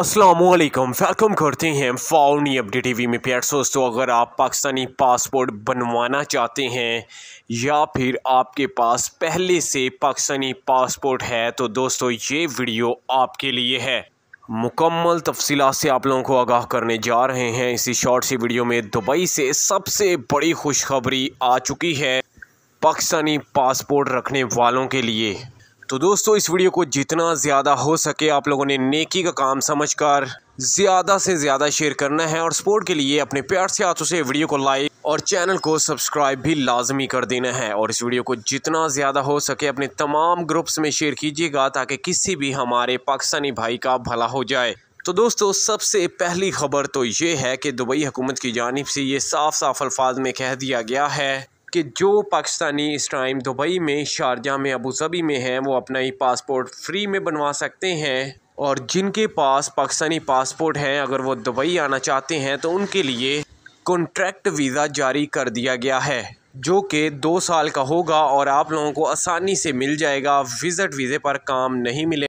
Aslam welcome करते हैं फाउनी update we में प्यार दोस्तों अगर आप पाकिस्तानी पासपोर्ट बनवाना चाहते हैं या फिर आपके पास पहले से पाकिस्तानी पासपोर्ट है तो दोस्तों ये वीडियो आपके लिए है मुकम्मल तफसी से आप लोगों को आगाह करने जा रहे हैं इसी शॉर्ट सी वीडियो में दुबई से सबसे बड़ी खुशखबरी आ चुकी है पाकिस्तानी पासपोर्ट रखने वालों के लिए तो दोस्तों इस वीडियो को जितना ज़्यादा हो सके आप लोगों ने नेकी का काम समझकर ज़्यादा से ज़्यादा शेयर करना है और सपोर्ट के लिए अपने प्यार से हाथों से वीडियो को लाइक और चैनल को सब्सक्राइब भी लाजमी कर देना है और इस वीडियो को जितना ज़्यादा हो सके अपने तमाम ग्रुप्स में शेयर कीजिएगा ताकि किसी भी हमारे पाकिस्तानी भाई का भला हो जाए तो दोस्तों सबसे पहली खबर तो ये है कि दुबई हुकूमत की जानब से ये साफ साफ अल्फाज में कह दिया गया है कि जो पाकिस्तानी इस टाइम दुबई में शारजा में अबू में हैं वो अपना ही पासपोर्ट फ्री में बनवा सकते हैं और जिनके पास पाकिस्तानी पासपोर्ट हैं अगर वो दुबई आना चाहते हैं तो उनके लिए कॉन्ट्रैक्ट वीज़ा जारी कर दिया गया है जो कि दो साल का होगा और आप लोगों को आसानी से मिल जाएगा विज़िट वीज़े पर काम नहीं मिले